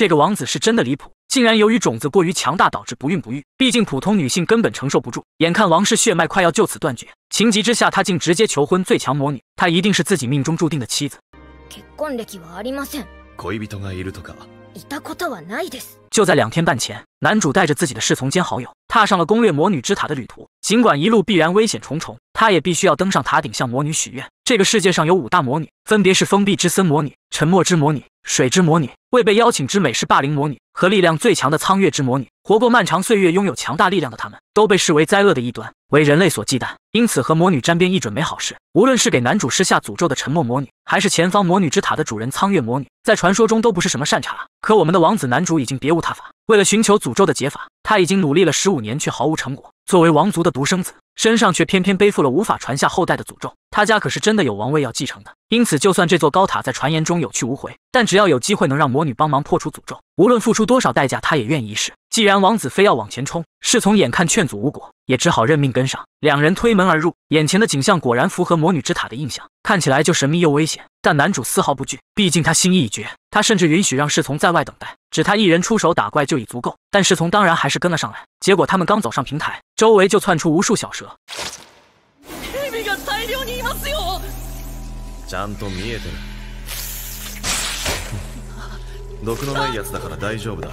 这个王子是真的离谱，竟然由于种子过于强大导致不孕不育。毕竟普通女性根本承受不住。眼看王室血脉快要就此断绝，情急之下他竟直接求婚最强魔女，她一定是自己命中注定的妻子。就在两天半前，男主带着自己的侍从兼好友，踏上了攻略魔女之塔的旅途。尽管一路必然危险重重，他也必须要登上塔顶向魔女许愿。这个世界上有五大魔女，分别是封闭之森魔女、沉默之魔女、水之魔女。未被邀请之美是霸凌魔女和力量最强的苍月之魔女，活过漫长岁月、拥有强大力量的他们，都被视为灾厄的一端，为人类所忌惮。因此，和魔女沾边，一准没好事。无论是给男主施下诅咒的沉默魔女，还是前方魔女之塔的主人苍月魔女，在传说中都不是什么善茬。可我们的王子男主已经别无他法，为了寻求诅咒的解法，他已经努力了十五年，却毫无成果。作为王族的独生子。身上却偏偏背负了无法传下后代的诅咒，他家可是真的有王位要继承的。因此，就算这座高塔在传言中有去无回，但只要有机会能让魔女帮忙破除诅咒，无论付出多少代价，他也愿意一试。既然王子非要往前冲，侍从眼看劝阻无果，也只好认命跟上。两人推门而入，眼前的景象果然符合魔女之塔的印象，看起来就神秘又危险。但男主丝毫不惧，毕竟他心意已决。他甚至允许让侍从在外等待，只他一人出手打怪就已足够。但侍从当然还是跟了上来。结果他们刚走上平台，周围就窜出无数小蛇。ちゃんと見えてる。毒のないやつだから大丈夫だ。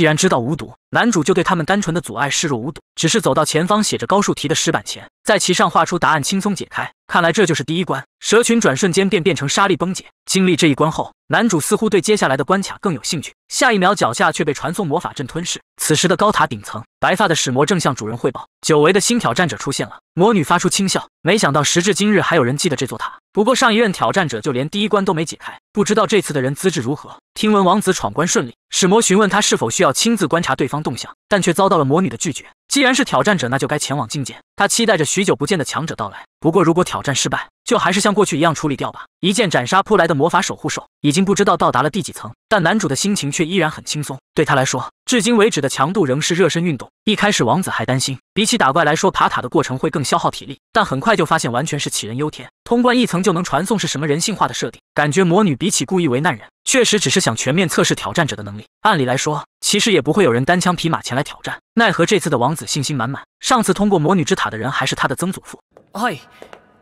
既然知道无毒，男主就对他们单纯的阻碍视若无睹，只是走到前方写着高数题的石板前，在其上画出答案，轻松解开。看来这就是第一关，蛇群转瞬间便变成沙粒崩解。经历这一关后，男主似乎对接下来的关卡更有兴趣。下一秒，脚下却被传送魔法阵吞噬。此时的高塔顶层，白发的使魔正向主人汇报：久违的新挑战者出现了。魔女发出轻笑，没想到时至今日还有人记得这座塔。不过上一任挑战者就连第一关都没解开，不知道这次的人资质如何。听闻王子闯关顺利，使魔询问他是否需要亲自观察对方动向，但却遭到了魔女的拒绝。既然是挑战者，那就该前往觐见。他期待着许久不见的强者到来。不过如果挑战失败，就还是像过去一样处理掉吧。一剑斩杀扑来的魔法守护兽，已经不知道到达了第几层，但男主的心情却依然很轻松。对他来说，至今为止的强度仍是热身运动。一开始，王子还担心，比起打怪来说，爬塔的过程会更消耗体力，但很快就发现完全是杞人忧天。通关一层就能传送，是什么人性化的设定？感觉魔女比起故意为难人，确实只是想全面测试挑战者的能力。按理来说，其实也不会有人单枪匹马前来挑战。奈何这次的王子信心满满，上次通过魔女之塔的人还是他的曾祖父。哎。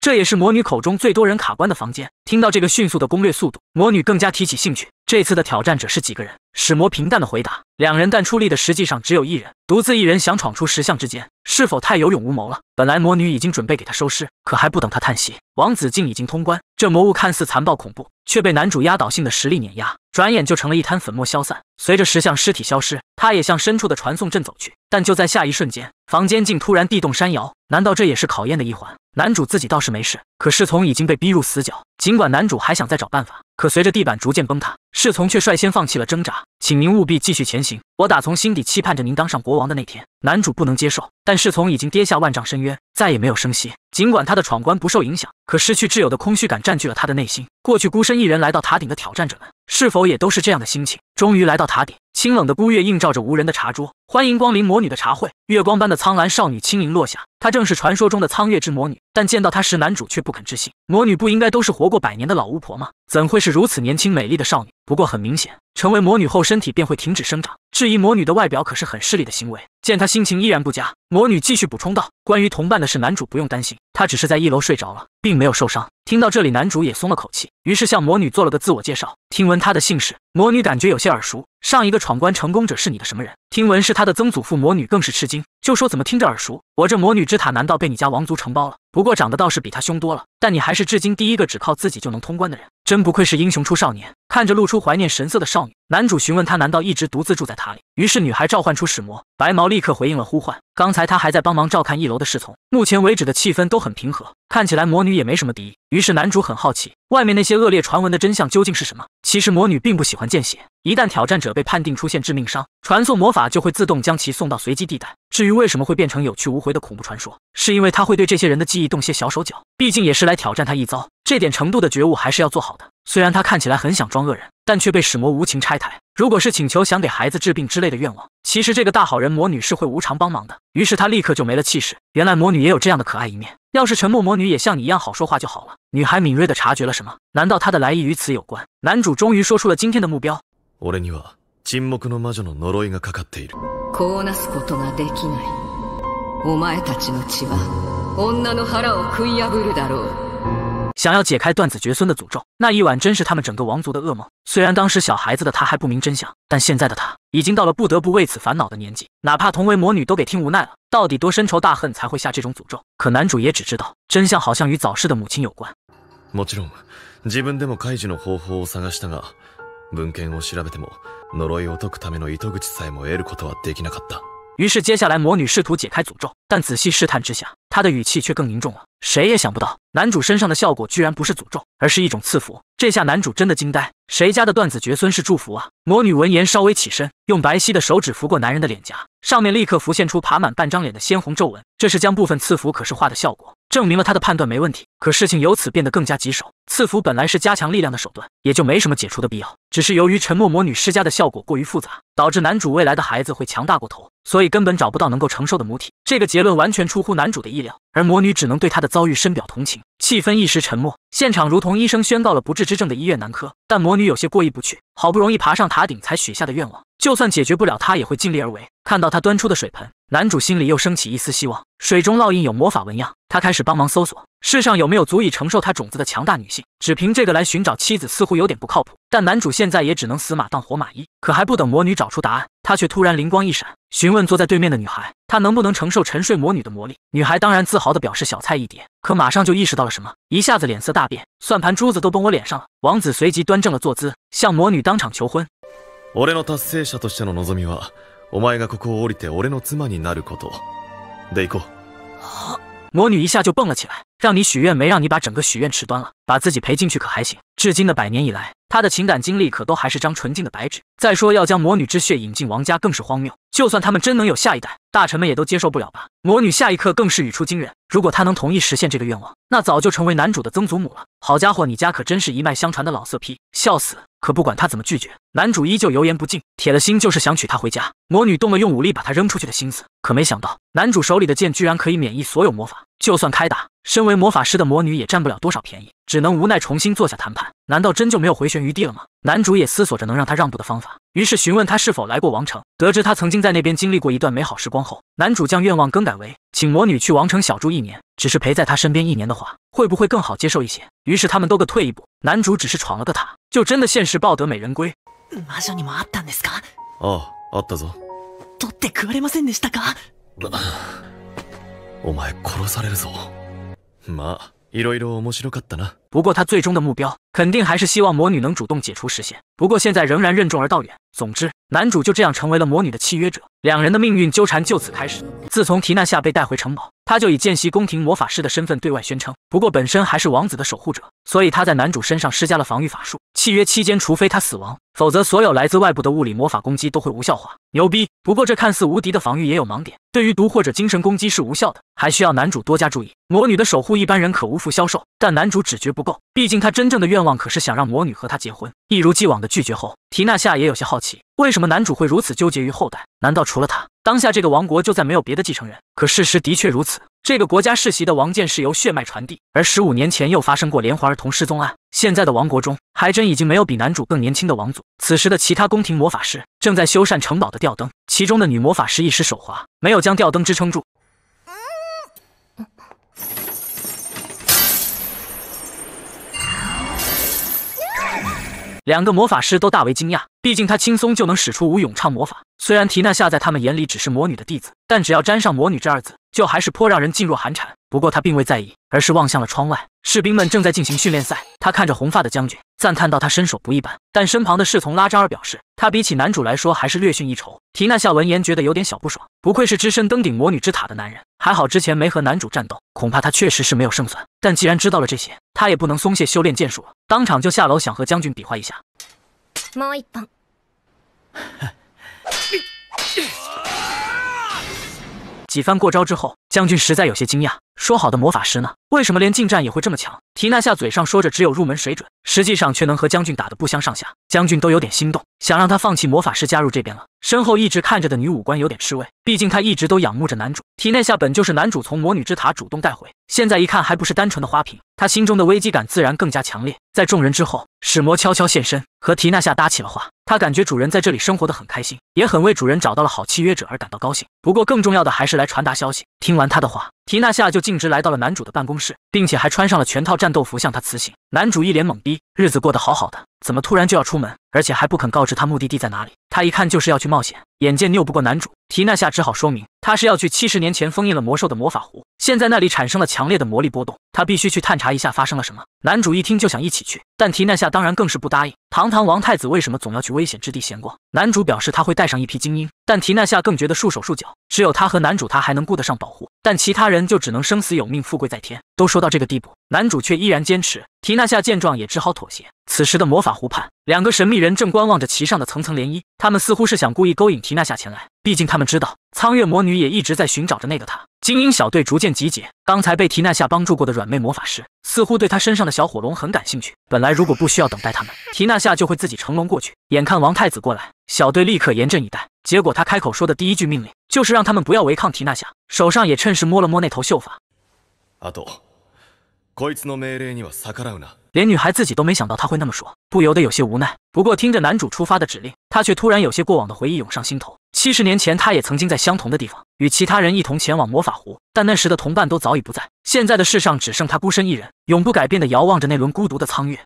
这也是魔女口中最多人卡关的房间。听到这个迅速的攻略速度，魔女更加提起兴趣。这次的挑战者是几个人？使魔平淡的回答：两人，但出力的实际上只有一人，独自一人想闯出石像之间，是否太有勇无谋了？本来魔女已经准备给他收尸，可还不等他叹息，王子竟已经通关。这魔物看似残暴恐怖，却被男主压倒性的实力碾压，转眼就成了一滩粉末消散。随着石像尸体消失，他也向深处的传送阵走去。但就在下一瞬间，房间竟突然地动山摇，难道这也是考验的一环？男主自己倒是没事，可侍从已经被逼入死角。尽管男主还想再找办法，可随着地板逐渐崩塌，侍从却率先放弃了挣扎。请您务必继续前行，我打从心底期盼着您当上国王的那天。男主不能接受，但侍从已经跌下万丈深渊，再也没有声息。尽管他的闯关不受影响，可失去挚友的空虚感占据了他的内心。过去孤身一人来到塔顶的挑战者们，是否也都是这样的心情？终于来到塔顶，清冷的孤月映照着无人的茶桌，欢迎光临魔女的茶会。月光般的苍蓝少女轻盈落下，她正是传说中的苍月之魔女。但见到她时，男主却不肯置信：魔女不应该都是活过百年的老巫婆吗？怎会是如此年轻美丽的少女？不过很明显，成为魔女后身体便会停止生长。质疑魔女的外表可是很势利的行为。见她心情依然不佳，魔女继续补充道：“关于同伴的事，男主不用担心，他只是在一楼睡着了，并没有受伤。”听到这里，男主也松了口气，于是向魔女做了个自我介绍。听闻他的姓氏，魔女感觉有些耳熟。上一个闯关成功者是你的什么人？听闻是他的曾祖父，魔女更是吃惊。就说怎么听着耳熟？我这魔女之塔难道被你家王族承包了？不过长得倒是比他凶多了。但你还是至今第一个只靠自己就能通关的人，真不愧是英雄出少年。看着露出怀念神色的少女，男主询问她：“难道一直独自住在塔里？”于是女孩召唤出使魔白毛，立刻回应了呼唤。刚才她还在帮忙照看一楼的侍从，目前为止的气氛都很平和，看起来魔女也没什么敌意。于是男主很好奇，外面那些恶劣传闻的真相究竟是什么？其实魔女并不喜欢见血，一旦挑战者被判定出现致命伤，传送魔法就会自动将其送到随机地带。至于为什么会变成有去无回的恐怖传说，是因为她会对这些人的记忆动些小手脚，毕竟也是来挑战她一遭，这点程度的觉悟还是要做好的。虽然他看起来很想装恶人，但却被使魔无情拆台。如果是请求想给孩子治病之类的愿望，其实这个大好人魔女是会无偿帮忙的。于是他立刻就没了气势。原来魔女也有这样的可爱一面。要是沉默魔女也像你一样好说话就好了。女孩敏锐地察觉了什么？难道她的来意与此有关？男主终于说出了今天的目标。女想要解开断子绝孙的诅咒，那一晚真是他们整个王族的噩梦。虽然当时小孩子的他还不明真相，但现在的他已经到了不得不为此烦恼的年纪。哪怕同为魔女，都给听无奈了。到底多深仇大恨才会下这种诅咒？可男主也只知道真相，好像与早逝的母亲有关。于是接下来，魔女试图解开诅咒，但仔细试探之下，她的语气却更凝重了。谁也想不到，男主身上的效果居然不是诅咒，而是一种赐福。这下男主真的惊呆，谁家的断子绝孙是祝福啊？魔女闻言稍微起身，用白皙的手指拂过男人的脸颊，上面立刻浮现出爬满半张脸的鲜红皱纹。这是将部分赐福可视化的效果，证明了他的判断没问题。可事情由此变得更加棘手，赐福本来是加强力量的手段，也就没什么解除的必要。只是由于沉默魔女施加的效果过于复杂，导致男主未来的孩子会强大过头，所以根本找不到能够承受的母体。这个结论完全出乎男主的意料。而魔女只能对她的遭遇深表同情，气氛一时沉默，现场如同医生宣告了不治之症的医院男科。但魔女有些过意不去，好不容易爬上塔顶才许下的愿望，就算解决不了，她也会尽力而为。看到她端出的水盆，男主心里又升起一丝希望，水中烙印有魔法纹样，他开始帮忙搜索世上有没有足以承受他种子的强大女性。只凭这个来寻找妻子，似乎有点不靠谱，但男主现在也只能死马当活马医。可还不等魔女找出答案。他却突然灵光一闪，询问坐在对面的女孩：“她能不能承受沉睡魔女的魔力？”女孩当然自豪地表示小菜一碟，可马上就意识到了什么，一下子脸色大变，算盘珠子都崩我脸上了。王子随即端正了坐姿，向魔女当场求婚。我的成者としての望みは、お前がここを降りて、俺の妻になること。で行こう。魔女一下就蹦了起来，让你许愿没让你把整个许愿池端了，把自己赔进去可还行？至今的百年以来。他的情感经历可都还是张纯净的白纸。再说要将魔女之血引进王家更是荒谬。就算他们真能有下一代，大臣们也都接受不了吧？魔女下一刻更是语出惊人：“如果她能同意实现这个愿望，那早就成为男主的曾祖母了。”好家伙，你家可真是一脉相传的老色批，笑死！可不管她怎么拒绝，男主依旧油盐不进，铁了心就是想娶她回家。魔女动了用武力把她扔出去的心思，可没想到男主手里的剑居然可以免疫所有魔法，就算开打，身为魔法师的魔女也占不了多少便宜。只能无奈重新坐下谈判，难道真就没有回旋余地了吗？男主也思索着能让他让步的方法，于是询问他是否来过王城。得知他曾经在那边经历过一段美好时光后，男主将愿望更改为请魔女去王城小住一年。只是陪在他身边一年的话，会不会更好接受一些？于是他们都各退一步。男主只是闯了个塔，就真的现世抱得美人归？魔女にもあったんですか？あ、あったぞ。とって食れませんでしたか？お前殺されるぞ。まあ。不过，他最终的目标肯定还是希望魔女能主动解除时限。不过，现在仍然任重而道远。总之。男主就这样成为了魔女的契约者，两人的命运纠缠就此开始。自从提娜夏被带回城堡，他就以见习宫廷魔法师的身份对外宣称，不过本身还是王子的守护者，所以他在男主身上施加了防御法术。契约期间，除非他死亡，否则所有来自外部的物理魔法攻击都会无效化。牛逼！不过这看似无敌的防御也有盲点，对于毒或者精神攻击是无效的，还需要男主多加注意。魔女的守护一般人可无福消受，但男主只觉不够，毕竟他真正的愿望可是想让魔女和他结婚。一如既往的拒绝后，提娜夏也有些好奇。为什么男主会如此纠结于后代？难道除了他，当下这个王国就再没有别的继承人？可事实的确如此，这个国家世袭的王剑是由血脉传递，而十五年前又发生过连环儿童失踪案，现在的王国中还真已经没有比男主更年轻的王族。此时的其他宫廷魔法师正在修缮城堡的吊灯，其中的女魔法师一时手滑，没有将吊灯支撑住，两个魔法师都大为惊讶。毕竟他轻松就能使出无勇唱魔法。虽然缇娜夏在他们眼里只是魔女的弟子，但只要沾上“魔女”这二字，就还是颇让人噤若寒蝉。不过他并未在意，而是望向了窗外。士兵们正在进行训练赛。他看着红发的将军，赞叹道：“他身手不一般。”但身旁的侍从拉扎尔表示：“他比起男主来说，还是略逊一筹。”缇娜夏闻言觉得有点小不爽。不愧是只身登顶魔女之塔的男人，还好之前没和男主战斗，恐怕他确实是没有胜算。但既然知道了这些，他也不能松懈修炼剑术了。当场就下楼想和将军比划一下。几番过招之后，将军实在有些惊讶，说好的魔法师呢？为什么连近战也会这么强？提纳夏嘴上说着只有入门水准，实际上却能和将军打得不相上下，将军都有点心动，想让他放弃魔法师加入这边了。身后一直看着的女武官有点吃味，毕竟她一直都仰慕着男主。提纳夏本就是男主从魔女之塔主动带回，现在一看还不是单纯的花瓶，他心中的危机感自然更加强烈。在众人之后，使魔悄悄现身，和提纳夏搭起了话。他感觉主人在这里生活得很开心，也很为主人找到了好契约者而感到高兴。不过更重要的还是来传达消息。听完他的话，提娜夏就径直来到了男主的办公室，并且还穿上了全套战斗服向他辞行。男主一脸懵逼，日子过得好好的，怎么突然就要出门，而且还不肯告知他目的地在哪里？他一看就是要去冒险。眼见拗不过男主，提娜夏只好说明，他是要去七十年前封印了魔兽的魔法湖。现在那里产生了强烈的魔力波动，他必须去探查一下发生了什么。男主一听就想一起去，但提娜夏当然更是不答应。堂堂王太子，为什么总要去危险之地闲逛？男主表示他会带上一批精英，但提娜夏更觉得束手束脚，只有他和男主他还能顾得上保护，但其他人就只能生死有命，富贵在天。都说到这个地步，男主却依然坚持。提娜夏见状也只好妥协。此时的魔法湖畔，两个神秘人正观望着其上的层层涟漪，他们似乎是想故意勾引提娜夏前来。毕竟他们知道，苍月魔女也一直在寻找着那个他。精英小队逐渐集结。刚才被提娜夏帮助过的软妹魔法师，似乎对他身上的小火龙很感兴趣。本来如果不需要等待，他们提娜夏就会自己乘龙过去。眼看王太子过来，小队立刻严阵以待。结果他开口说的第一句命令，就是让他们不要违抗提娜夏。手上也趁势摸了摸那头秀发。连女孩自己都没想到他会那么说，不由得有些无奈。不过听着男主出发的指令，他却突然有些过往的回忆涌上心头。七十年前，他也曾经在相同的地方与其他人一同前往魔法湖，但那时的同伴都早已不在。现在的世上只剩他孤身一人，永不改变的遥望着那轮孤独的苍月。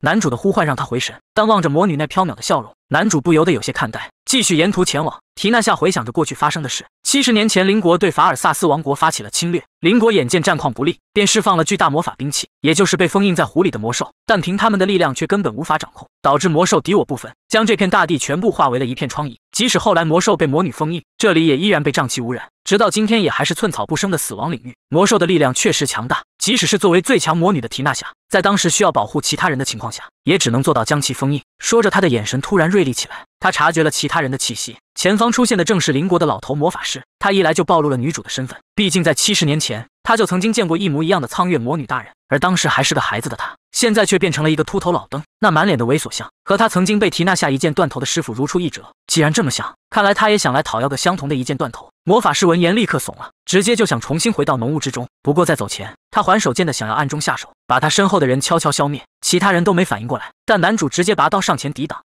男主的呼唤让他回神，但望着魔女那飘渺的笑容。男主不由得有些看呆，继续沿途前往。提娜夏回想着过去发生的事：七十年前，邻国对法尔萨斯王国发起了侵略，邻国眼见战况不利，便释放了巨大魔法兵器，也就是被封印在湖里的魔兽。但凭他们的力量，却根本无法掌控，导致魔兽敌我不分，将这片大地全部化为了一片疮痍。即使后来魔兽被魔女封印，这里也依然被瘴气污染，直到今天也还是寸草不生的死亡领域。魔兽的力量确实强大，即使是作为最强魔女的提娜夏，在当时需要保护其他人的情况下，也只能做到将其封印。说着，他的眼神突然锐。对立起来，他察觉了其他人的气息。前方出现的正是邻国的老头魔法师，他一来就暴露了女主的身份。毕竟在七十年前，他就曾经见过一模一样的苍月魔女大人，而当时还是个孩子的他，现在却变成了一个秃头老登，那满脸的猥琐相和他曾经被提纳下一件断头的师傅如出一辙。既然这么想，看来他也想来讨要个相同的一件断头。魔法师闻言立刻怂了，直接就想重新回到浓雾之中。不过在走前，他还手贱的想要暗中下手，把他身后的人悄悄消灭。其他人都没反应过来，但男主直接拔刀上前抵挡。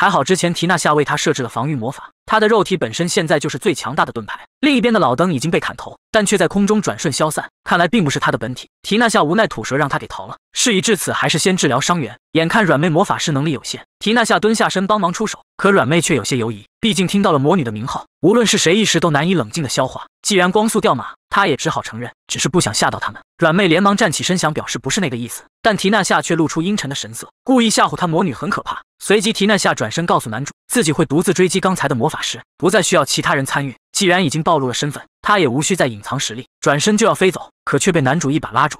还好，之前缇娜夏为他设置了防御魔法。他的肉体本身现在就是最强大的盾牌。另一边的老登已经被砍头，但却在空中转瞬消散，看来并不是他的本体。提娜夏无奈吐舌，让他给逃了。事已至此，还是先治疗伤员。眼看软妹魔法师能力有限，提娜夏蹲下身帮忙出手，可软妹却有些犹疑，毕竟听到了魔女的名号，无论是谁一时都难以冷静的消化。既然光速掉马，他也只好承认，只是不想吓到他们。软妹连忙站起身，想表示不是那个意思，但提娜夏却露出阴沉的神色，故意吓唬他：魔女很可怕。随即提娜夏转身告诉男主。自己会独自追击刚才的魔法师，不再需要其他人参与。既然已经暴露了身份，他也无需再隐藏实力，转身就要飞走，可却被男主一把拉住。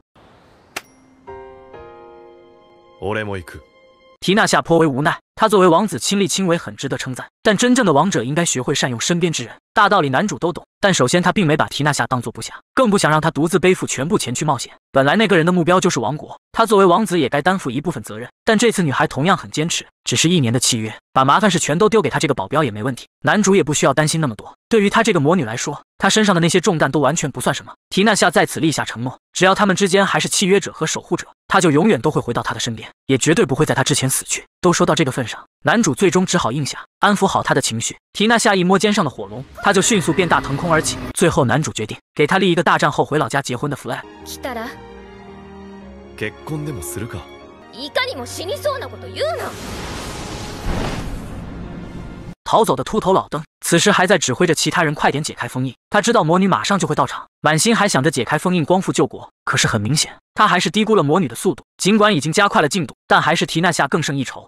提娜夏颇为无奈，她作为王子亲力亲为很值得称赞，但真正的王者应该学会善用身边之人。大道理男主都懂，但首先他并没把提娜夏当做部下，更不想让他独自背负全部前去冒险。本来那个人的目标就是王国，他作为王子也该担负一部分责任。但这次女孩同样很坚持，只是一年的契约，把麻烦事全都丢给他这个保镖也没问题。男主也不需要担心那么多。对于他这个魔女来说，他身上的那些重担都完全不算什么。提娜夏在此立下承诺：只要他们之间还是契约者和守护者。他就永远都会回到他的身边，也绝对不会在他之前死去。都说到这个份上，男主最终只好应下，安抚好他的情绪。缇娜下一摸肩上的火龙，他就迅速变大，腾空而起。最后，男主决定给他立一个大战后回老家结婚的 flag。逃走的秃头老登。此时还在指挥着其他人快点解开封印，他知道魔女马上就会到场，满心还想着解开封印、光复救国。可是很明显，他还是低估了魔女的速度。尽管已经加快了进度，但还是提纳夏更胜一筹。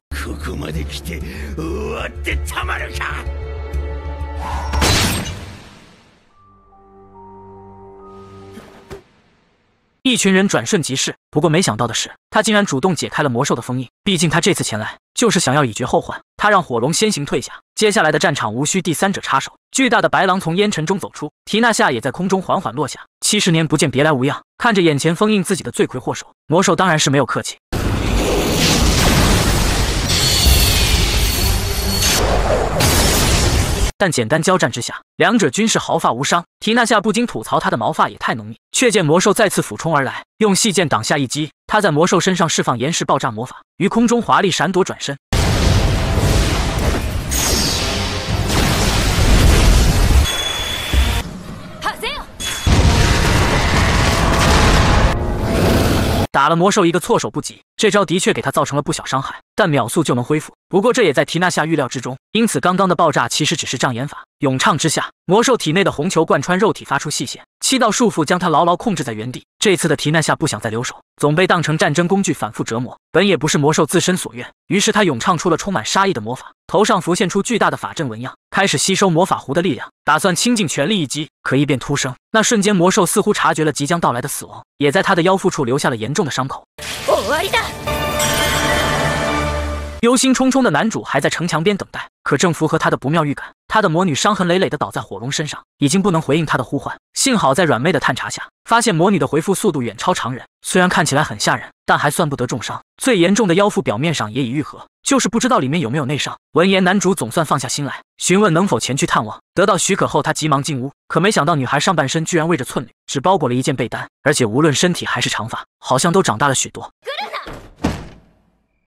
一群人转瞬即逝，不过没想到的是，他竟然主动解开了魔兽的封印。毕竟他这次前来。就是想要以绝后患，他让火龙先行退下，接下来的战场无需第三者插手。巨大的白狼从烟尘中走出，提纳夏也在空中缓缓落下。七十年不见，别来无恙。看着眼前封印自己的罪魁祸首，魔兽当然是没有客气。但简单交战之下，两者均是毫发无伤。提纳夏不禁吐槽他的毛发也太浓密，却见魔兽再次俯冲而来，用细剑挡下一击。他在魔兽身上释放岩石爆炸魔法，于空中华丽闪躲，转身。打了魔兽一个措手不及，这招的确给他造成了不小伤害，但秒速就能恢复。不过这也在提娜下预料之中，因此刚刚的爆炸其实只是障眼法。咏唱之下，魔兽体内的红球贯穿肉体，发出细线，七道束缚将他牢牢控制在原地。这次的提娜下不想再留手，总被当成战争工具反复折磨，本也不是魔兽自身所愿。于是他咏唱出了充满杀意的魔法，头上浮现出巨大的法阵纹样，开始吸收魔法壶的力量，打算倾尽全力一击。可异变突生，那瞬间魔兽似乎察觉了即将到来的死亡，也在他的腰腹处留下了严重的伤口。忧心忡忡的男主还在城墙边等待，可正符合他的不妙预感，他的魔女伤痕累累的倒在火龙身上，已经不能回应他的呼唤。幸好在软妹的探查下，发现魔女的回复速度远超常人，虽然看起来很吓人，但还算不得重伤。最严重的腰腹表面上也已愈合。就是不知道里面有没有内伤。闻言，男主总算放下心来，询问能否前去探望。得到许可后，他急忙进屋，可没想到女孩上半身居然围着寸缕，只包裹了一件被单，而且无论身体还是长发，好像都长大了许多。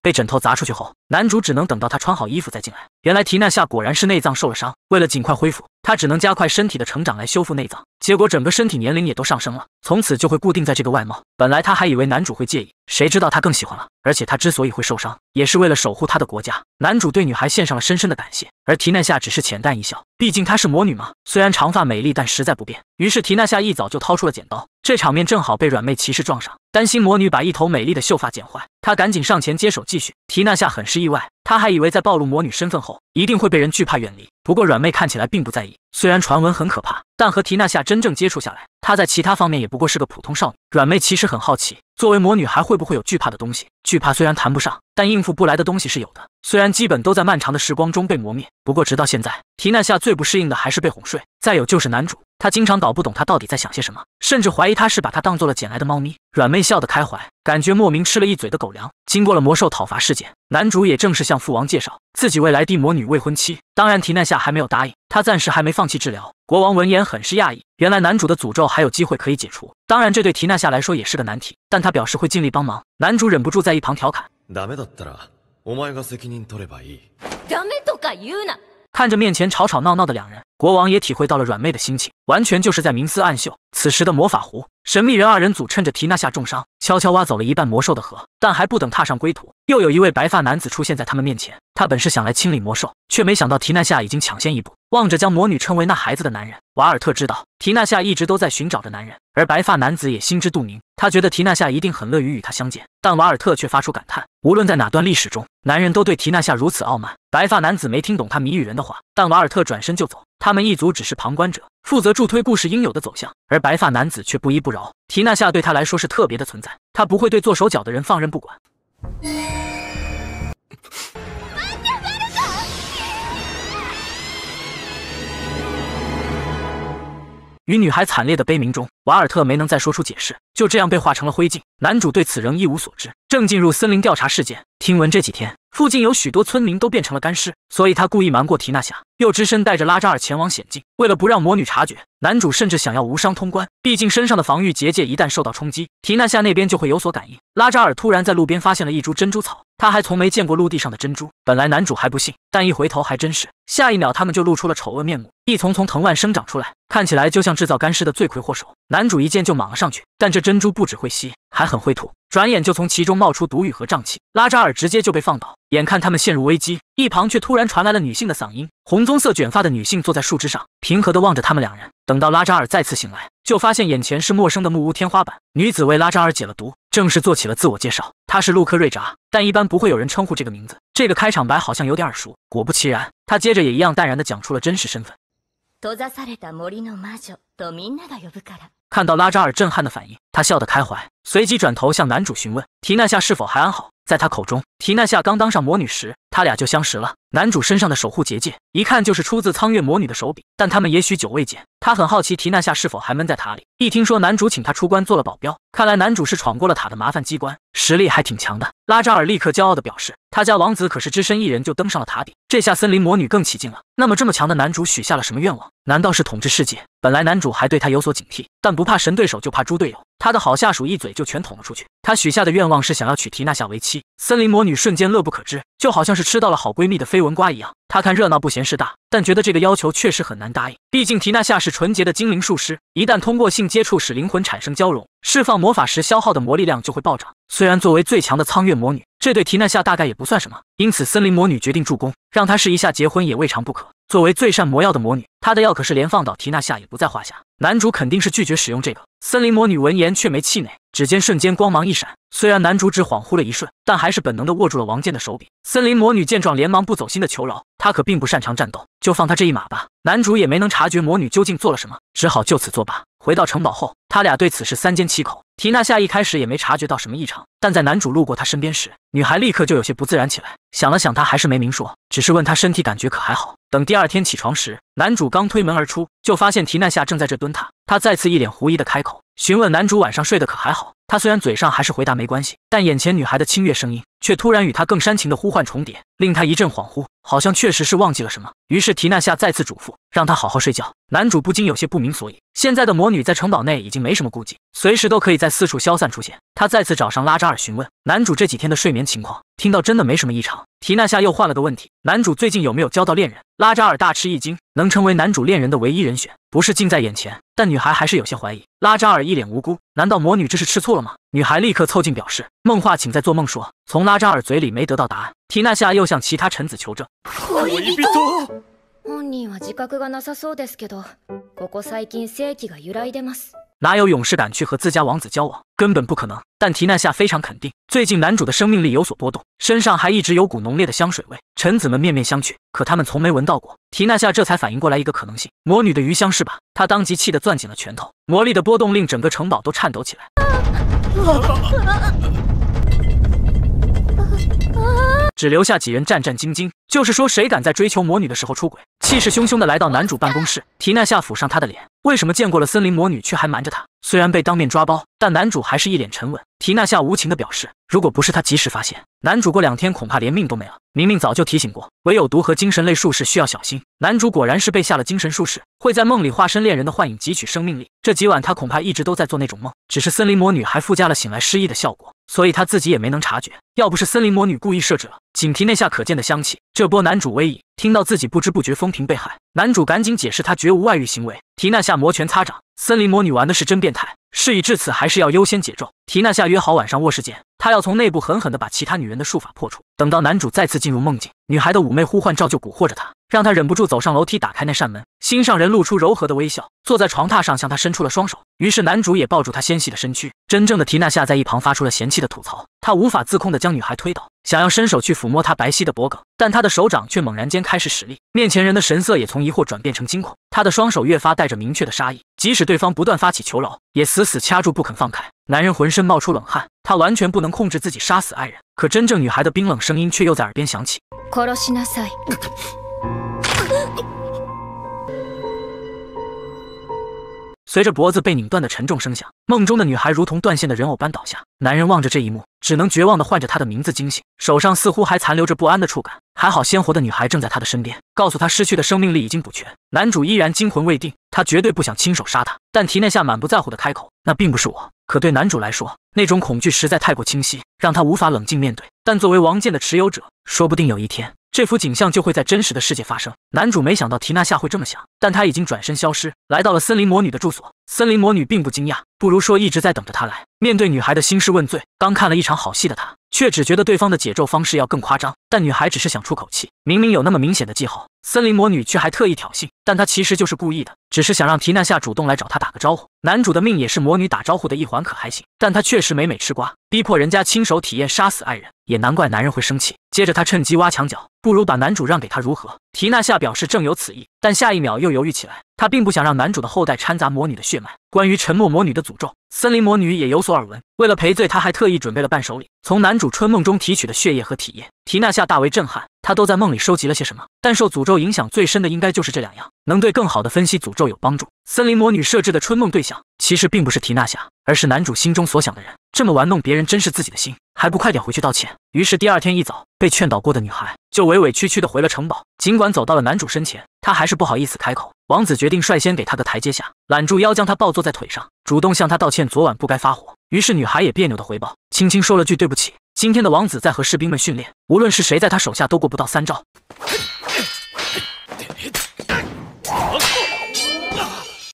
被枕头砸出去后，男主只能等到她穿好衣服再进来。原来缇娜夏果然是内脏受了伤，为了尽快恢复。他只能加快身体的成长来修复内脏，结果整个身体年龄也都上升了，从此就会固定在这个外貌。本来他还以为男主会介意，谁知道他更喜欢了。而且他之所以会受伤，也是为了守护他的国家。男主对女孩献上了深深的感谢，而缇奈夏只是浅淡一笑，毕竟她是魔女嘛。虽然长发美丽，但实在不便。于是缇纳夏一早就掏出了剪刀，这场面正好被软妹骑士撞上，担心魔女把一头美丽的秀发剪坏，他赶紧上前接手继续。缇奈夏很是意外。他还以为在暴露魔女身份后，一定会被人惧怕远离。不过软妹看起来并不在意，虽然传闻很可怕，但和缇娜夏真正接触下来，她在其他方面也不过是个普通少女。软妹其实很好奇，作为魔女还会不会有惧怕的东西？惧怕虽然谈不上，但应付不来的东西是有的。虽然基本都在漫长的时光中被磨灭，不过直到现在，缇娜夏最不适应的还是被哄睡。再有就是男主。他经常搞不懂他到底在想些什么，甚至怀疑他是把他当做了捡来的猫咪。软妹笑得开怀，感觉莫名吃了一嘴的狗粮。经过了魔兽讨伐事件，男主也正式向父王介绍自己未来帝魔女未婚妻。当然，提娜夏还没有答应，他暂时还没放弃治疗。国王闻言很是讶异，原来男主的诅咒还有机会可以解除。当然，这对提娜夏来说也是个难题，但他表示会尽力帮忙。男主忍不住在一旁调侃。看着面前吵吵闹闹的两人。国王也体会到了软妹的心情，完全就是在明思暗秀。此时的魔法湖，神秘人二人组趁着提娜下重伤，悄悄挖走了一半魔兽的核。但还不等踏上归途，又有一位白发男子出现在他们面前。他本是想来清理魔兽，却没想到提娜下已经抢先一步。望着将魔女称为那孩子的男人，瓦尔特知道提娜夏一直都在寻找着男人，而白发男子也心知肚明。他觉得提娜夏一定很乐于与他相见，但瓦尔特却发出感叹：无论在哪段历史中，男人都对提娜夏如此傲慢。白发男子没听懂他谜语人的话，但瓦尔特转身就走。他们一族只是旁观者，负责助推故事应有的走向，而白发男子却不依不饶。提娜夏对他来说是特别的存在，他不会对做手脚的人放任不管。与女孩惨烈的悲鸣中，瓦尔特没能再说出解释，就这样被化成了灰烬。男主对此仍一无所知，正进入森林调查事件，听闻这几天。附近有许多村民都变成了干尸，所以他故意瞒过缇娜夏，又只身带着拉扎尔前往险境。为了不让魔女察觉，男主甚至想要无伤通关。毕竟身上的防御结界一旦受到冲击，缇娜夏那边就会有所感应。拉扎尔突然在路边发现了一株珍珠草，他还从没见过陆地上的珍珠。本来男主还不信，但一回头还真是。下一秒他们就露出了丑恶面目，一丛丛藤蔓生长出来，看起来就像制造干尸的罪魁祸首。男主一见就莽了上去，但这珍珠不只会吸。还很会吐，转眼就从其中冒出毒雨和瘴气，拉扎尔直接就被放倒。眼看他们陷入危机，一旁却突然传来了女性的嗓音。红棕色卷发的女性坐在树枝上，平和地望着他们两人。等到拉扎尔再次醒来，就发现眼前是陌生的木屋天花板。女子为拉扎尔解了毒，正式做起了自我介绍。她是陆克瑞扎，但一般不会有人称呼这个名字。这个开场白好像有点耳熟。果不其然，她接着也一样淡然地讲出了真实身份。看到拉扎尔震撼的反应，她笑得开怀。随即转头向男主询问：“提娜夏是否还安好？”在他口中，提娜夏刚当上魔女时，他俩就相识了。男主身上的守护结界，一看就是出自苍月魔女的手笔。但他们也许久未见，他很好奇提娜夏是否还闷在塔里。一听说男主请他出关做了保镖，看来男主是闯过了塔的麻烦机关，实力还挺强的。拉扎尔立刻骄傲地表示，他家王子可是只身一人就登上了塔顶。这下森林魔女更起劲了。那么这么强的男主许下了什么愿望？难道是统治世界？本来男主还对他有所警惕，但不怕神对手就怕猪队友，他的好下属一嘴就全捅了出去。他许下的愿望是想要娶缇娜夏为妻，森林魔女瞬间乐不可支，就好像是吃到了好闺蜜的绯闻瓜一样。她看热闹不嫌事大，但觉得这个要求确实很难答应，毕竟缇娜夏是纯洁的精灵术师，一旦通过性接触使灵魂产生交融，释放魔法时消耗的魔力量就会暴涨。虽然作为最强的苍月魔女，这对缇娜夏大概也不算什么，因此森林魔女决定助攻，让她试一下结婚也未尝不可。作为最善魔药的魔女，她的药可是连放倒缇娜夏也不在话下。男主肯定是拒绝使用这个。森林魔女闻言却没气馁。指尖瞬间光芒一闪，虽然男主只恍惚了一瞬，但还是本能的握住了王剑的手柄。森林魔女见状，连忙不走心的求饶。她可并不擅长战斗，就放她这一马吧。男主也没能察觉魔女究竟做了什么，只好就此作罢。回到城堡后，他俩对此事三缄其口。缇娜夏一开始也没察觉到什么异常，但在男主路过她身边时，女孩立刻就有些不自然起来。想了想，她还是没明说，只是问他身体感觉可还好。等第二天起床时，男主刚推门而出，就发现缇娜夏正在这蹲他。他再次一脸狐疑的开口。询问男主晚上睡得可还好？他虽然嘴上还是回答没关系，但眼前女孩的清越声音却突然与他更煽情的呼唤重叠，令他一阵恍惚。好像确实是忘记了什么，于是提娜夏再次嘱咐，让他好好睡觉。男主不禁有些不明所以。现在的魔女在城堡内已经没什么顾忌，随时都可以在四处消散出现。他再次找上拉扎尔询问男主这几天的睡眠情况，听到真的没什么异常，提娜夏又换了个问题：男主最近有没有交到恋人？拉扎尔大吃一惊，能成为男主恋人的唯一人选不是近在眼前？但女孩还是有些怀疑。拉扎尔一脸无辜，难道魔女这是吃醋了吗？女孩立刻凑近表示：梦话请在做梦说。从拉扎尔嘴里没得到答案。提娜夏又向其他臣子求证。本人は自覚がなさそうですけど、ここ最近正気が揺らいでます。哪有勇士敢去和自家王子交往？根本不可能。但提娜夏非常肯定，最近男主的生命力有所波动，身上还一直有股浓烈的香水味。臣子们面面相觑，可他们从没闻到过。提娜夏这才反应过来一个可能性：魔女的余香是吧？她当即气得攥紧了拳头。魔力的波动令整个城堡都颤抖起来。只留下几人战战兢兢。就是说，谁敢在追求魔女的时候出轨？气势汹汹的来到男主办公室，提娜夏抚上他的脸：“为什么见过了森林魔女，却还瞒着他？”虽然被当面抓包，但男主还是一脸沉稳。提娜夏无情的表示：“如果不是他及时发现，男主过两天恐怕连命都没了。”明明早就提醒过，唯有毒和精神类术士需要小心。男主果然是被下了精神术士，会在梦里化身恋人的幻影汲取生命力。这几晚他恐怕一直都在做那种梦，只是森林魔女还附加了醒来失忆的效果。所以他自己也没能察觉，要不是森林魔女故意设置了警提那下可见的香气，这波男主危矣。听到自己不知不觉风评被害，男主赶紧解释他绝无外遇行为。提娜下摩拳擦掌，森林魔女玩的是真变态。事已至此，还是要优先解咒。提娜下约好晚上卧室见，她要从内部狠狠地把其他女人的术法破除。等到男主再次进入梦境，女孩的妩媚呼唤照旧蛊惑着他。让他忍不住走上楼梯，打开那扇门，心上人露出柔和的微笑，坐在床榻上向他伸出了双手。于是男主也抱住他纤细的身躯。真正的缇娜夏在一旁发出了嫌弃的吐槽，他无法自控的将女孩推倒，想要伸手去抚摸她白皙的脖颈，但他的手掌却猛然间开始使力，面前人的神色也从疑惑转变成惊恐，他的双手越发带着明确的杀意，即使对方不断发起求饶，也死死掐住不肯放开。男人浑身冒出冷汗，他完全不能控制自己杀死爱人。可真正女孩的冰冷声音却又在耳边响起。随着脖子被拧断的沉重声响，梦中的女孩如同断线的人偶般倒下。男人望着这一幕，只能绝望地唤着她的名字惊醒，手上似乎还残留着不安的触感。还好，鲜活的女孩正在他的身边，告诉他失去的生命力已经补全。男主依然惊魂未定，他绝对不想亲手杀她。但提内夏满不在乎的开口：“那并不是我。”可对男主来说，那种恐惧实在太过清晰，让他无法冷静面对。但作为王剑的持有者，说不定有一天……这幅景象就会在真实的世界发生。男主没想到提娜夏会这么想，但他已经转身消失，来到了森林魔女的住所。森林魔女并不惊讶，不如说一直在等着他来。面对女孩的兴师问罪，刚看了一场好戏的她，却只觉得对方的解咒方式要更夸张。但女孩只是想出口气，明明有那么明显的记号，森林魔女却还特意挑衅。但她其实就是故意的，只是想让提娜夏主动来找她打个招呼。男主的命也是魔女打招呼的一环，可还行。但她确实美美吃瓜，逼迫人家亲手体验杀死爱人，也难怪男人会生气。接着，他趁机挖墙脚，不如把男主让给他如何？提娜夏表示正有此意，但下一秒又犹豫起来。她并不想让男主的后代掺杂魔女的血脉。关于沉默魔女的诅咒，森林魔女也有所耳闻。为了赔罪，他还特意准备了伴手礼——从男主春梦中提取的血液和体液。提娜夏大为震撼，他都在梦里收集了些什么？但受诅咒影响最深的，应该就是这两样，能对更好的分析诅咒有帮助。森林魔女设置的春梦对象，其实并不是提娜夏，而是男主心中所想的人。这么玩弄别人，真是自己的心。还不快点回去道歉！于是第二天一早，被劝导过的女孩就委委屈屈的回了城堡。尽管走到了男主身前，她还是不好意思开口。王子决定率先给他个台阶下，揽住腰将她抱坐在腿上，主动向她道歉：昨晚不该发火。于是女孩也别扭的回报，轻轻说了句对不起。今天的王子在和士兵们训练，无论是谁在他手下都过不到三招。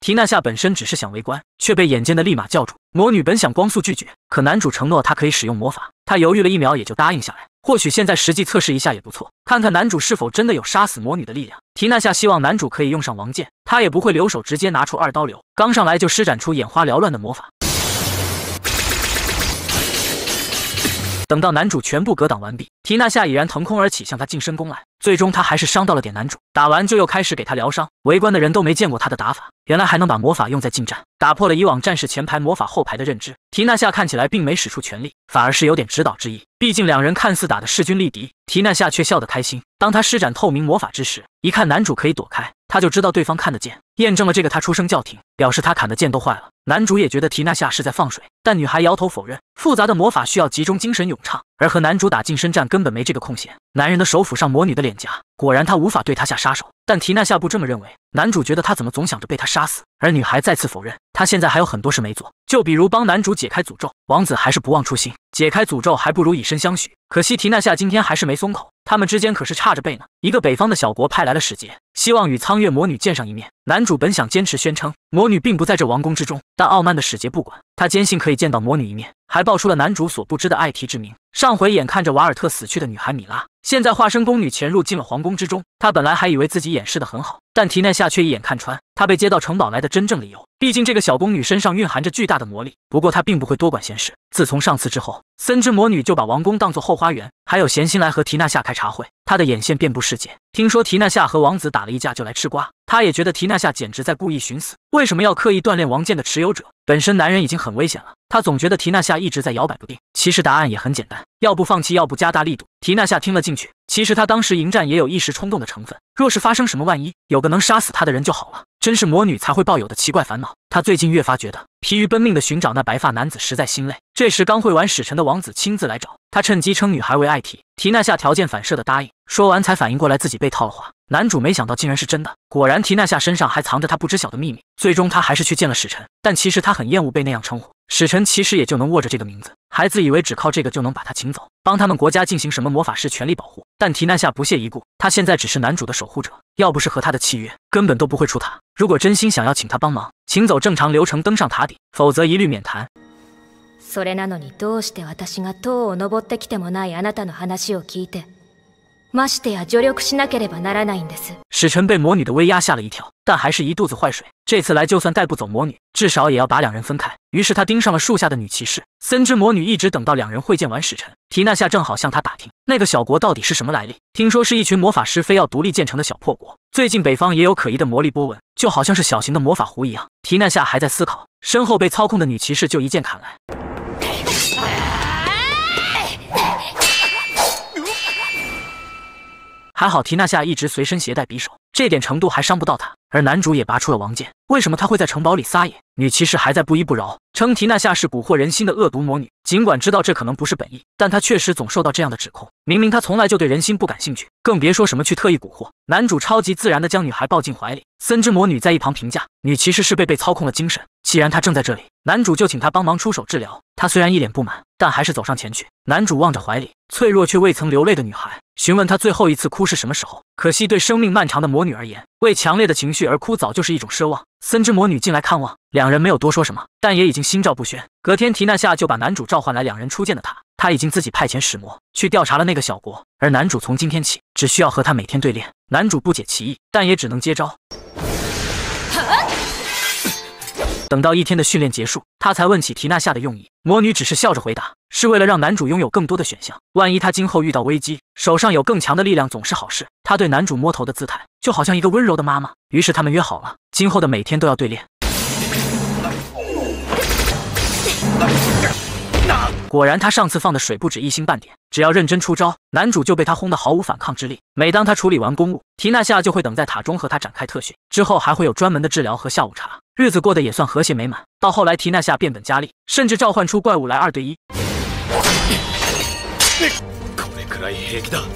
提娜夏本身只是想围观，却被眼尖的立马叫住。魔女本想光速拒绝，可男主承诺她可以使用魔法，她犹豫了一秒也就答应下来。或许现在实际测试一下也不错，看看男主是否真的有杀死魔女的力量。提娜夏希望男主可以用上王剑，她也不会留手，直接拿出二刀流，刚上来就施展出眼花缭乱的魔法。等到男主全部格挡完毕，提娜夏已然腾空而起，向他近身攻来。最终他还是伤到了点男主，打完就又开始给他疗伤。围观的人都没见过他的打法。原来还能把魔法用在近战，打破了以往战士前排魔法后排的认知。提娜夏看起来并没使出全力，反而是有点指导之意。毕竟两人看似打得势均力敌，提娜夏却笑得开心。当他施展透明魔法之时，一看男主可以躲开。他就知道对方看得见，验证了这个，他出声叫停，表示他砍的剑都坏了。男主也觉得提娜夏是在放水，但女孩摇头否认。复杂的魔法需要集中精神咏唱，而和男主打近身战根本没这个空闲。男人的手抚上魔女的脸颊，果然他无法对他下杀手。但提娜夏不这么认为。男主觉得他怎么总想着被他杀死，而女孩再次否认，她现在还有很多事没做，就比如帮男主解开诅咒。王子还是不忘初心，解开诅咒还不如以身相许。可惜提娜夏今天还是没松口。他们之间可是差着辈呢。一个北方的小国派来了使节，希望与苍月魔女见上一面。男主本想坚持宣称魔女并不在这王宫之中，但傲慢的使节不管，他坚信可以见到魔女一面，还爆出了男主所不知的艾提之名。上回眼看着瓦尔特死去的女孩米拉，现在化身宫女潜入进了皇宫之中。他本来还以为自己掩饰的很好，但提奈夏却一眼看穿他被接到城堡来的真正理由。毕竟这个小宫女身上蕴含着巨大的魔力。不过他并不会多管闲事。自从上次之后，森之魔女就把王宫当做后花园。还有闲心来和缇娜夏开茶会？他的眼线遍布世界。听说缇娜夏和王子打了一架就来吃瓜，他也觉得缇娜夏简直在故意寻死。为什么要刻意锻炼王剑的持有者？本身男人已经很危险了。他总觉得缇娜夏一直在摇摆不定。其实答案也很简单：要不放弃，要不加大力度。缇娜夏听了进去。其实他当时迎战也有一时冲动的成分。若是发生什么，万一有个能杀死他的人就好了。真是魔女才会抱有的奇怪烦恼。他最近越发觉得疲于奔命的寻找那白发男子实在心累。这时刚会完使臣的王子亲自来找他，趁机称女孩为爱提提娜夏，条件反射的答应。说完才反应过来自己被套了话。男主没想到竟然是真的，果然提娜夏身上还藏着他不知晓的秘密。最终他还是去见了使臣，但其实他很厌恶被那样称呼。使臣其实也就能握着这个名字，还自以为只靠这个就能把他请走，帮他们国家进行什么魔法师权力保护。但提纳夏不屑一顾，他现在只是男主的守护者，要不是和他的契约，根本都不会出塔。如果真心想要请他帮忙，请走正常流程登上塔顶，否则一律免谈。ましてや助力しなければならないんです。使臣被魔女的威压吓了一跳，但还是一肚子坏水。这次来就算带不走魔女，至少也要把两人分开。于是他盯上了树下的女骑士。森之魔女一直等到两人会见完使臣，提纳夏正好向他打听那个小国到底是什么来历。听说是一群魔法师非要独立建成的小破国。最近北方也有可疑的魔力波纹，就好像是小型的魔法湖一样。提纳夏还在思考，身后被操控的女骑士就一剑砍来。还好，缇娜夏一直随身携带匕首，这点程度还伤不到他。而男主也拔出了王剑。为什么她会在城堡里撒野？女骑士还在不依不饶，称缇娜夏是蛊惑人心的恶毒魔女。尽管知道这可能不是本意，但她确实总受到这样的指控。明明她从来就对人心不感兴趣，更别说什么去特意蛊惑。男主超级自然地将女孩抱进怀里。森之魔女在一旁评价，女骑士是被被操控了精神。既然她正在这里，男主就请她帮忙出手治疗。她虽然一脸不满，但还是走上前去。男主望着怀里脆弱却未曾流泪的女孩，询问她最后一次哭是什么时候。可惜对生命漫长的魔女而言，为强烈的情绪而哭，早就是一种奢望。森之魔女进来看望两人，没有多说什么，但也已经心照不宣。隔天，提娜夏就把男主召唤来。两人初见的他，他已经自己派遣使魔去调查了那个小国，而男主从今天起只需要和他每天对练。男主不解其意，但也只能接招。等到一天的训练结束，他才问起提娜夏的用意。魔女只是笑着回答：“是为了让男主拥有更多的选项，万一他今后遇到危机，手上有更强的力量总是好事。”他对男主摸头的姿态，就好像一个温柔的妈妈。于是他们约好了，今后的每天都要对练。果然，他上次放的水不止一星半点，只要认真出招，男主就被他轰得毫无反抗之力。每当他处理完公务，提娜夏就会等在塔中和他展开特训，之后还会有专门的治疗和下午茶，日子过得也算和谐美满。到后来，提娜夏变本加厉，甚至召唤出怪物来二对一。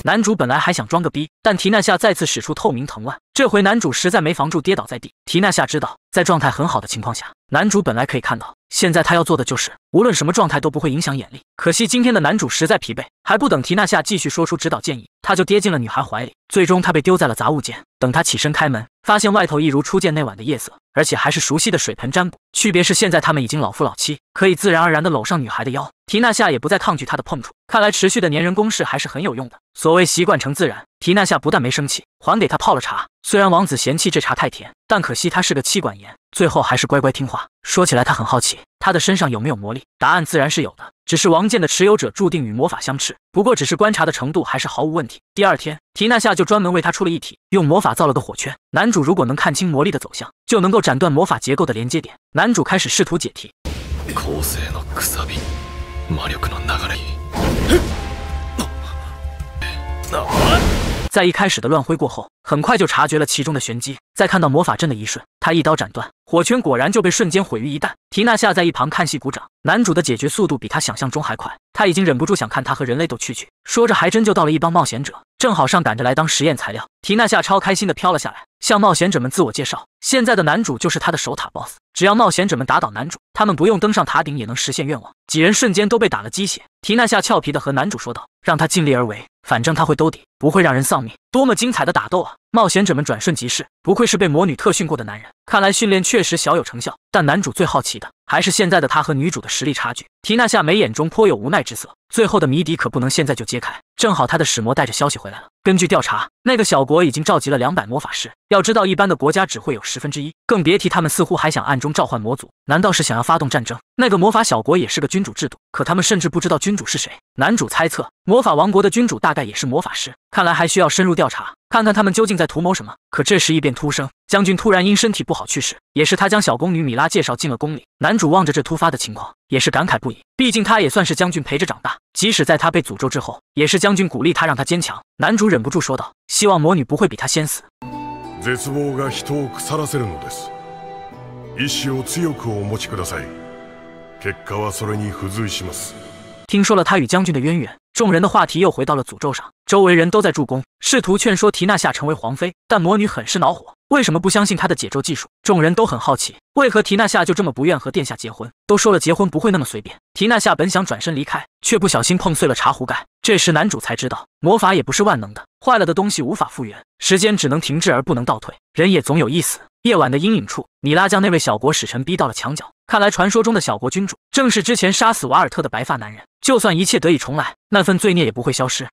男主本来还想装个逼，但提纳夏再次使出透明藤蔓，这回男主实在没防住，跌倒在地。提纳夏知道，在状态很好的情况下，男主本来可以看到，现在他要做的就是，无论什么状态都不会影响眼力。可惜今天的男主实在疲惫，还不等提纳夏继续说出指导建议。他就跌进了女孩怀里，最终他被丢在了杂物间。等他起身开门，发现外头一如初见那晚的夜色，而且还是熟悉的水盆占卜。区别是现在他们已经老夫老妻，可以自然而然的搂上女孩的腰。提娜夏也不再抗拒他的碰触，看来持续的粘人攻势还是很有用的。所谓习惯成自然，提娜夏不但没生气，还给他泡了茶。虽然王子嫌弃这茶太甜，但可惜他是个妻管严。最后还是乖乖听话。说起来，他很好奇，他的身上有没有魔力？答案自然是有的，只是王剑的持有者注定与魔法相斥。不过，只是观察的程度还是毫无问题。第二天，提纳夏就专门为他出了一题，用魔法造了个火圈。男主如果能看清魔力的走向，就能够斩断魔法结构的连接点。男主开始试图解题。在一开始的乱挥过后，很快就察觉了其中的玄机。在看到魔法阵的一瞬，他一刀斩断火圈，果然就被瞬间毁于一旦。提娜夏在一旁看戏鼓掌，男主的解决速度比他想象中还快，他已经忍不住想看他和人类斗蛐蛐。说着，还真就到了一帮冒险者，正好上赶着来当实验材料。提娜夏超开心的飘了下来，向冒险者们自我介绍，现在的男主就是他的守塔 BOSS，只要冒险者们打倒男主，他们不用登上塔顶也能实现愿望。几人瞬间都被打了鸡血。提娜夏俏皮的和男主说道：“让他尽力而为，反正他会兜底。”不会让人丧命，多么精彩的打斗啊！冒险者们转瞬即逝，不愧是被魔女特训过的男人，看来训练确实小有成效。但男主最好奇的还是现在的他和女主的实力差距。缇娜夏眉眼中颇有无奈之色，最后的谜底可不能现在就揭开。正好他的使魔带着消息回来了。根据调查，那个小国已经召集了两百魔法师，要知道一般的国家只会有十分之一，更别提他们似乎还想暗中召唤魔族，难道是想要发动战争？那个魔法小国也是个君主制度，可他们甚至不知道君主是谁。男主猜测，魔法王国的君主大概也是魔法师。看来还需要深入调查，看看他们究竟在图谋什么。可这时异变突生，将军突然因身体不好去世，也是他将小宫女米拉介绍进了宫里。男主望着这突发的情况，也是感慨不已。毕竟他也算是将军陪着长大，即使在他被诅咒之后，也是将军鼓励他，让他坚强。男主忍不住说道：“希望魔女不会比他先死。”听说了他与将军的渊源。众人的话题又回到了诅咒上，周围人都在助攻，试图劝说提娜夏成为皇妃，但魔女很是恼火，为什么不相信她的解咒技术？众人都很好奇，为何提娜夏就这么不愿和殿下结婚？都说了结婚不会那么随便。提娜夏本想转身离开，却不小心碰碎了茶壶盖。这时男主才知道，魔法也不是万能的，坏了的东西无法复原，时间只能停滞而不能倒退，人也总有一死。夜晚的阴影处，米拉将那位小国使臣逼到了墙角。看来传说中的小国君主，正是之前杀死瓦尔特的白发男人。就算一切得以重来，那份罪孽也不会消失。